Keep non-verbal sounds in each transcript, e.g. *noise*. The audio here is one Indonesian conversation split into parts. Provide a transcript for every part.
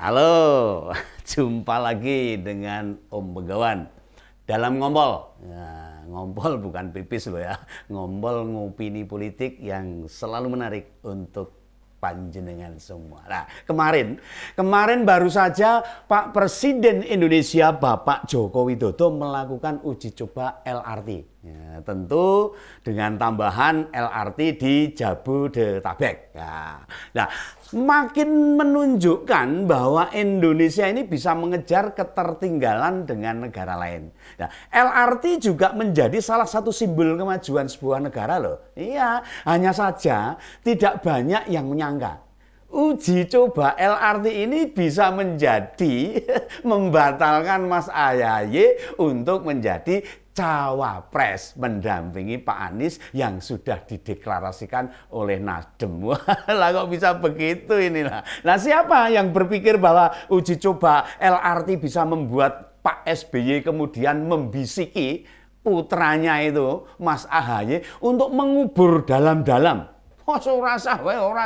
Halo, *laughs* jumpa lagi dengan Om Begawan dalam ngompol. Nah, ngompol bukan pipis loh ya, ngompol ngopini politik yang selalu menarik untuk panjenengan semua. Nah, kemarin, kemarin baru saja Pak Presiden Indonesia Bapak Joko Widodo melakukan uji coba LRT Ya, tentu dengan tambahan LRT di Jabodetabek. Ya. Nah, makin menunjukkan bahwa Indonesia ini bisa mengejar ketertinggalan dengan negara lain. Nah, LRT juga menjadi salah satu simbol kemajuan sebuah negara loh. Iya, hanya saja tidak banyak yang menyangka uji coba LRT ini bisa menjadi *laughs* membatalkan Mas Ayaye untuk menjadi cawapres mendampingi Pak Anies yang sudah dideklarasikan oleh Nasdem. *laughs* Lah kok bisa begitu inilah. Nah siapa yang berpikir bahwa uji coba LRT bisa membuat Pak SBY kemudian membisiki putranya itu Mas Ahaye untuk mengubur dalam-dalam Oh ora sah orang ora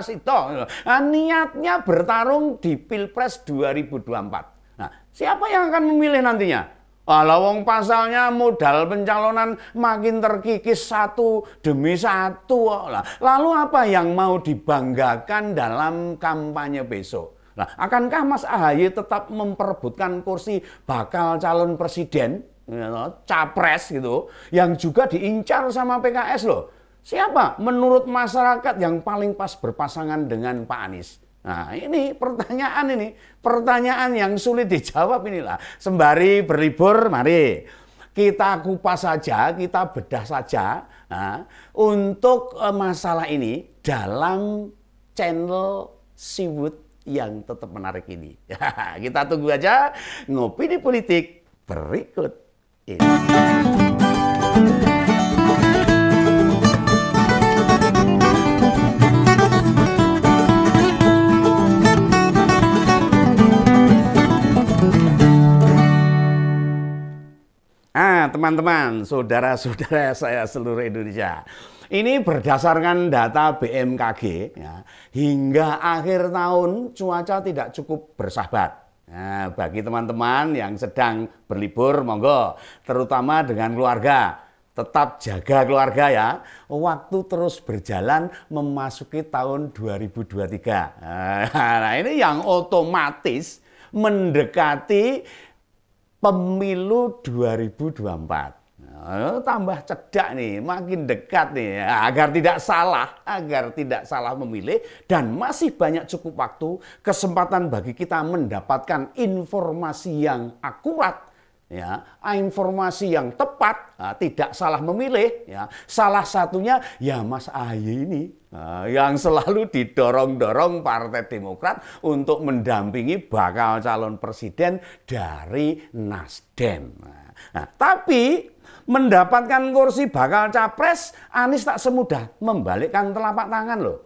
nah, niatnya bertarung di Pilpres 2024. Nah, siapa yang akan memilih nantinya? Kalau wong pasalnya modal pencalonan makin terkikis satu demi satu. Lalu apa yang mau dibanggakan dalam kampanye besok? Nah, akankah Mas Ahaye tetap memperebutkan kursi bakal calon presiden, ya capres gitu, yang juga diincar sama PKS loh? Siapa menurut masyarakat yang paling pas berpasangan dengan Pak Anies? Nah ini pertanyaan ini, pertanyaan yang sulit dijawab inilah. Sembari berlibur, mari kita kupas saja, kita bedah saja nah, untuk eh, masalah ini dalam channel Siwut yang tetap menarik ini. *laughs* kita tunggu aja ngopi di politik berikut ini. teman-teman, saudara-saudara *laughs* saya seluruh Indonesia. Ini berdasarkan data BMKG, ya, hingga akhir tahun cuaca tidak cukup bersahabat. Nah, bagi teman-teman yang sedang berlibur, monggo, terutama dengan keluarga, tetap jaga keluarga ya. Waktu terus berjalan memasuki tahun 2023. *laughs* Nah, ini yang otomatis mendekati pemilu 2024. Oh, tambah cedak nih, makin dekat nih, ya. agar tidak salah, agar tidak salah memilih, dan masih banyak cukup waktu, kesempatan bagi kita mendapatkan informasi yang akurat, ya informasi yang tepat nah, tidak salah memilih ya salah satunya ya Mas Ahy ini nah, yang selalu didorong-dorong Partai Demokrat untuk mendampingi bakal calon presiden dari Nasdem nah, tapi mendapatkan kursi bakal capres Anies tak semudah membalikkan telapak tangan loh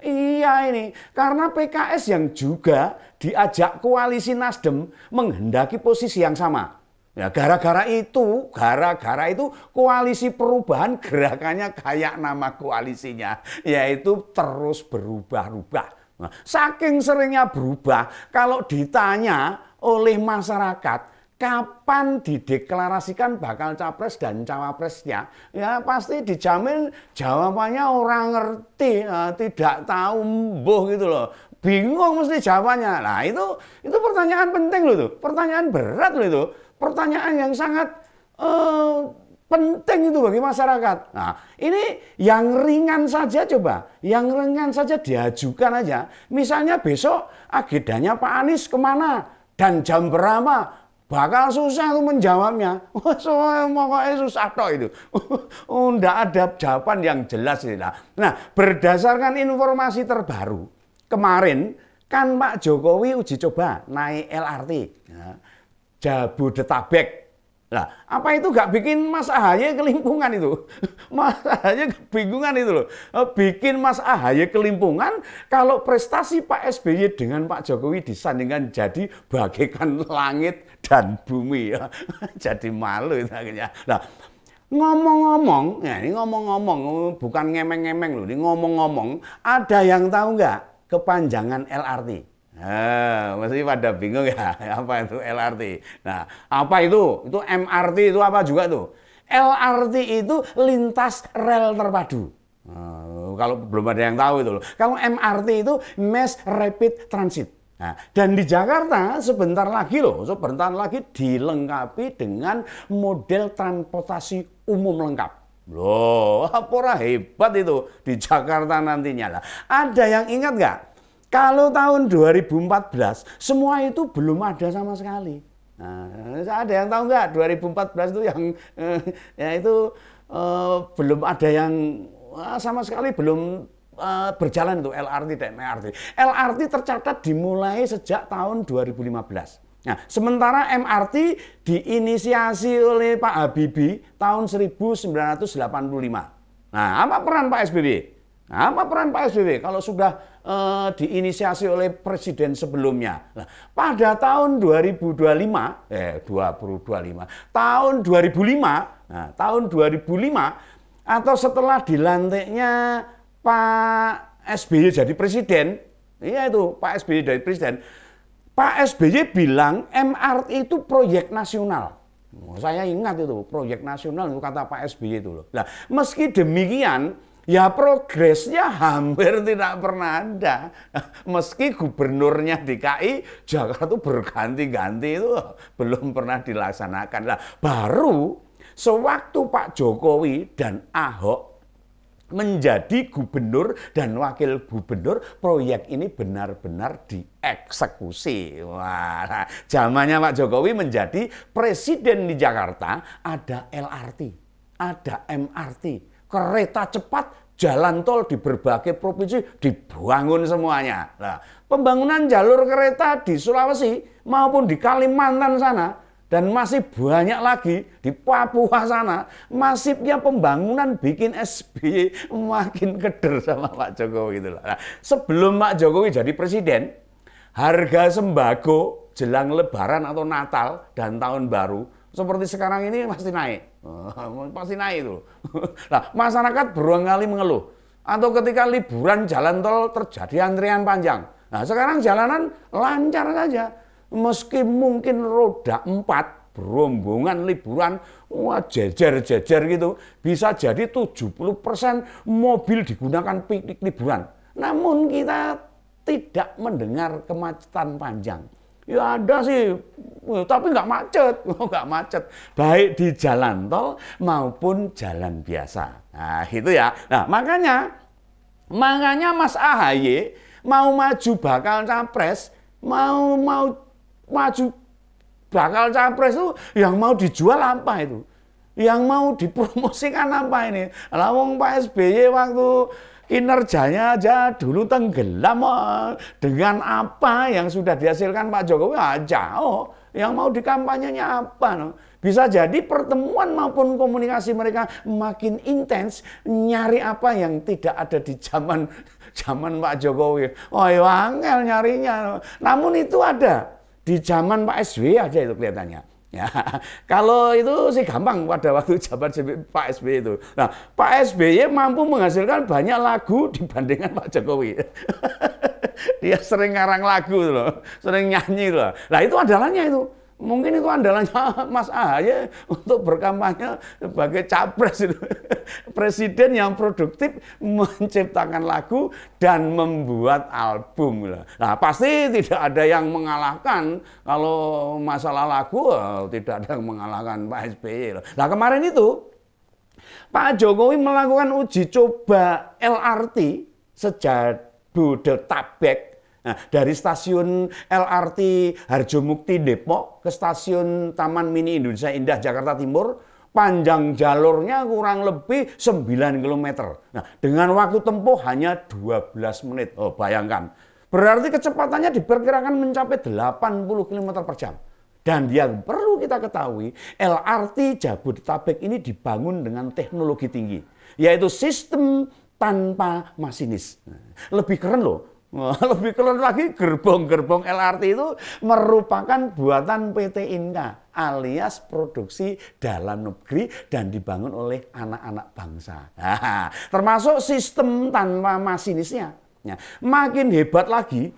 Iya ini, karena PKS yang juga diajak koalisi Nasdem menghendaki posisi yang sama. Ya, gara-gara itu, gara-gara itu koalisi perubahan gerakannya kayak nama koalisinya, yaitu terus berubah-ubah. Nah, saking seringnya berubah, kalau ditanya oleh masyarakat kapan dideklarasikan bakal capres dan cawapresnya, ya pasti dijamin jawabannya orang ngerti, nah, tidak tahu mbuh gitu loh bingung mesti jawabannya. Nah itu itu pertanyaan penting loh tuh, pertanyaan berat loh itu pertanyaan yang sangat uh, penting itu bagi masyarakat. Nah, ini yang ringan saja coba, yang ringan saja diajukan aja. Misalnya besok agendanya Pak Anies kemana dan jam berapa, bakal susah tuh menjawabnya. *laughs* Pokoknya susah toh itu. Tidak *laughs* oh, ada jawaban yang jelas. Nah, nah, berdasarkan informasi terbaru, kemarin kan Pak Jokowi uji coba naik LRT. Nah, ya. Jabodetabek. Nah, apa itu gak bikin Mas Ahaye kelimpungan itu? *laughs* Mas Ahaye kebingungan itu loh. Eh, bikin Mas Ahaye kelimpungan kalau prestasi Pak SBY dengan Pak Jokowi disandingkan jadi bagaikan langit dan bumi *laughs* ya. Jadi malu itu akhirnya. Nah, ngomong-ngomong, ya ini ngomong-ngomong, bukan ngemeng-ngemeng loh, ini ngomong-ngomong, ada yang tahu nggak kepanjangan LRT? Nah, mesti pada bingung ya, *laughs* apa itu LRT. Nah, apa itu? Itu MRT itu apa juga tuh? LRT itu lintas rel terpadu. Nah, kalau belum ada yang tahu itu loh. Kalau MRT itu Mass Rapid Transit. Nah, dan di Jakarta sebentar lagi loh, sebentar lagi dilengkapi dengan model transportasi umum lengkap. Loh, *laughs* apa hebat itu di Jakarta nantinya lah. Ada yang ingat nggak kalau tahun 2014 semua itu belum ada sama sekali. Nah, ada yang tahu nggak 2014 itu yang eh, ya itu eh, belum ada yang eh, sama sekali belum eh, berjalan itu LRT dan MRT. LRT tercatat dimulai sejak tahun 2015. Nah, sementara MRT diinisiasi oleh Pak Habibie tahun 1985. Nah, apa peran Pak SBY? Nah, apa peran Pak SBY kalau sudah eh, diinisiasi oleh presiden sebelumnya? Nah, pada tahun 2025, eh 2025, tahun 2005, nah, tahun 2005 atau setelah dilantiknya Pak SBY jadi presiden, iya itu Pak SBY jadi presiden. Pak SBY bilang MRT itu proyek nasional. Oh, saya ingat itu proyek nasional itu kata Pak SBY itu loh. Nah, meski demikian ya progresnya hampir tidak pernah ada. Meski gubernurnya DKI Jakarta itu berganti-ganti itu belum pernah dilaksanakan. Lah baru sewaktu Pak Jokowi dan Ahok menjadi gubernur dan wakil gubernur proyek ini benar-benar dieksekusi. Wah, zamannya Pak Jokowi menjadi presiden di Jakarta ada LRT, ada MRT, kereta cepat, jalan tol di berbagai provinsi dibangun semuanya. Nah, pembangunan jalur kereta di Sulawesi maupun di Kalimantan sana dan masih banyak lagi di Papua sana masifnya pembangunan bikin SBY makin keder sama Pak Jokowi gitu Nah, sebelum Pak Jokowi jadi presiden, harga sembako jelang lebaran atau Natal dan tahun baru seperti sekarang ini pasti naik. Oh, pasti naik itu. nah, *laughs* masyarakat berulang kali mengeluh. Atau ketika liburan jalan tol terjadi antrian panjang. Nah, sekarang jalanan lancar saja. Meski mungkin roda empat berombongan liburan, wah jejer-jejer gitu, bisa jadi 70% mobil digunakan piknik liburan. Namun kita tidak mendengar kemacetan panjang. Ya ada sih, eh, tapi nggak macet. *laughs* Oh, nggak macet. Baik di jalan tol maupun jalan biasa. Nah, gitu ya. Nah, makanya makanya Mas AHY mau maju bakal capres, mau mau maju bakal capres itu yang mau dijual apa itu? Yang mau dipromosikan apa ini? lawang Pak SBY waktu kinerjanya aja dulu tenggelam eh, dengan apa yang sudah dihasilkan Pak Jokowi aja ah, oh yang mau dikampanyenya apa no? bisa jadi pertemuan maupun komunikasi mereka makin intens nyari apa yang tidak ada di zaman *laughs* zaman Pak Jokowi oh iya, Angel nyarinya namun itu ada di zaman Pak SBY aja itu kelihatannya Ya, *laughs* kalau itu sih gampang pada waktu jabat Pak SBY itu. Nah, Pak SBY mampu menghasilkan banyak lagu *laughs* dibandingkan Pak Jokowi. *laughs* Dia sering ngarang lagu loh, sering nyanyi loh. Nah, itu adalahnya itu. Mungkin itu andalannya *laughs* Mas Ahaye untuk berkampanye sebagai capres *laughs* Presiden yang produktif menciptakan lagu dan membuat album. Nah pasti tidak ada yang mengalahkan kalau masalah lagu eh, tidak ada yang mengalahkan Pak SBY. Nah kemarin itu Pak Jokowi melakukan uji coba LRT sejak Budetabek Nah, dari stasiun LRT Harjo Mukti Depok ke stasiun Taman Mini Indonesia Indah Jakarta Timur, panjang jalurnya kurang lebih 9 km. Nah, dengan waktu tempuh hanya 12 menit. Oh, bayangkan. Berarti kecepatannya diperkirakan mencapai 80 km per jam. Dan yang perlu kita ketahui, LRT Jabodetabek ini dibangun dengan teknologi tinggi, yaitu sistem tanpa masinis. Nah, lebih keren loh, Wah, *laughs* lebih keren lagi gerbong-gerbong LRT itu merupakan buatan PT Inka alias produksi dalam negeri dan dibangun oleh anak-anak bangsa. Nah, *laughs* termasuk sistem tanpa masinisnya. Nah, makin hebat lagi,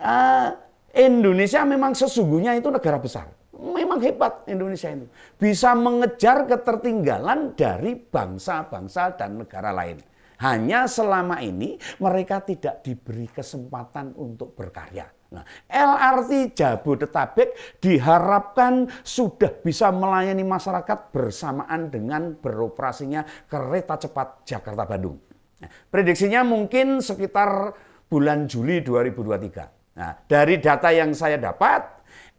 uh, Indonesia memang sesungguhnya itu negara besar. Memang hebat Indonesia itu. Bisa mengejar ketertinggalan dari bangsa-bangsa dan negara lain. Hanya selama ini mereka tidak diberi kesempatan untuk berkarya. Nah, LRT Jabodetabek diharapkan sudah bisa melayani masyarakat bersamaan dengan beroperasinya kereta cepat Jakarta-Bandung. Nah, prediksinya mungkin sekitar bulan Juli 2023. Nah, dari data yang saya dapat,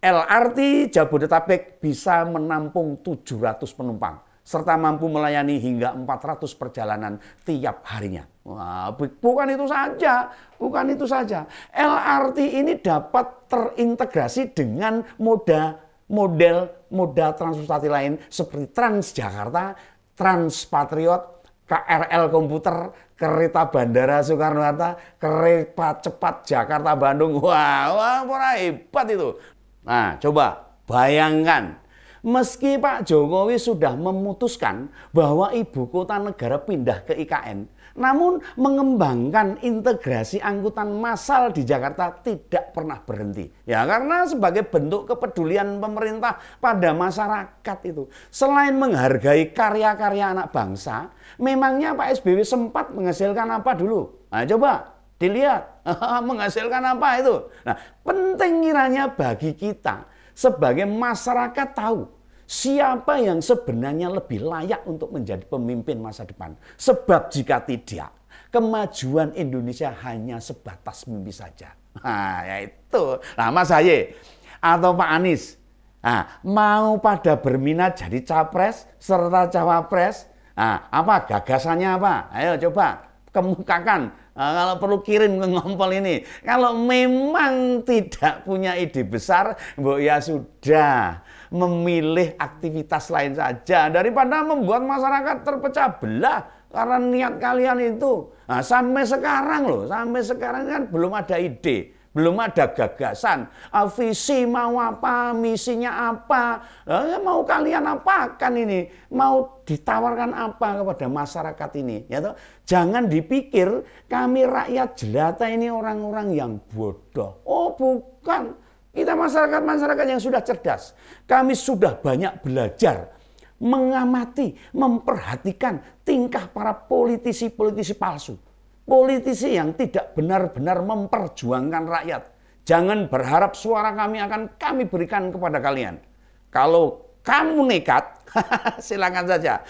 LRT Jabodetabek bisa menampung 700 penumpang serta mampu melayani hingga 400 perjalanan tiap harinya. Wah, bukan itu saja, bukan itu saja. LRT ini dapat terintegrasi dengan moda model moda transportasi lain seperti Transjakarta, Transpatriot, KRL komputer, kereta bandara Soekarno-Hatta, kereta cepat Jakarta-Bandung. Wah, wah, hebat itu. Nah, coba bayangkan Meski Pak Jokowi sudah memutuskan bahwa ibu kota negara pindah ke IKN, namun mengembangkan integrasi angkutan massal di Jakarta tidak pernah berhenti. Ya, karena sebagai bentuk kepedulian pemerintah pada masyarakat itu. Selain menghargai karya-karya anak bangsa, memangnya Pak SBY sempat menghasilkan apa dulu? Nah, coba dilihat *laughs* menghasilkan apa itu. Nah, penting kiranya bagi kita sebagai masyarakat tahu siapa yang sebenarnya lebih layak untuk menjadi pemimpin masa depan. Sebab jika tidak, kemajuan Indonesia hanya sebatas mimpi saja. Nah, yaitu, itu. Nah, Mas Haye atau Pak Anies, nah, mau pada berminat jadi capres serta cawapres, nah, apa gagasannya apa? Ayo coba kemukakan Nah, kalau perlu kirim ke ngompol ini. Kalau memang tidak punya ide besar, Mbok ya sudah memilih aktivitas lain saja daripada membuat masyarakat terpecah belah karena niat kalian itu. Nah, sampai sekarang loh, sampai sekarang kan belum ada ide belum ada gagasan, ah, visi mau apa, misinya apa, ah, ya mau kalian apakan ini, mau ditawarkan apa kepada masyarakat ini, ya toh? Jangan dipikir kami rakyat jelata ini orang-orang yang bodoh. Oh, bukan. Kita masyarakat-masyarakat yang sudah cerdas. Kami sudah banyak belajar mengamati, memperhatikan tingkah para politisi-politisi palsu Politisi yang tidak benar-benar memperjuangkan rakyat. Jangan berharap suara kami akan kami berikan kepada kalian. Kalau kamu nekat, *laughs* silakan saja.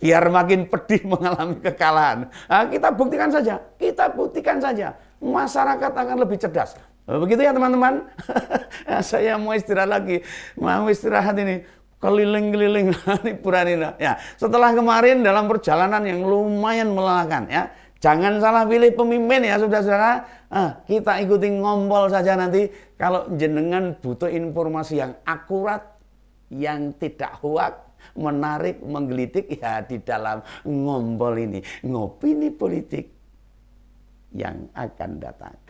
Biar makin pedih mengalami kekalahan. Nah, kita buktikan saja, kita buktikan saja. Masyarakat akan lebih cerdas. Oh, begitu ya teman-teman. *laughs* Saya mau istirahat lagi. Mau istirahat ini keliling-keliling liburan *laughs* ini. Ya, setelah kemarin dalam perjalanan yang lumayan melelahkan ya. Jangan salah pilih pemimpin ya saudara-saudara. Nah, kita ikuti ngompol saja nanti. Kalau jenengan butuh informasi yang akurat, yang tidak hoak, menarik, menggelitik ya di dalam ngompol ini. Ngopini politik yang akan datang.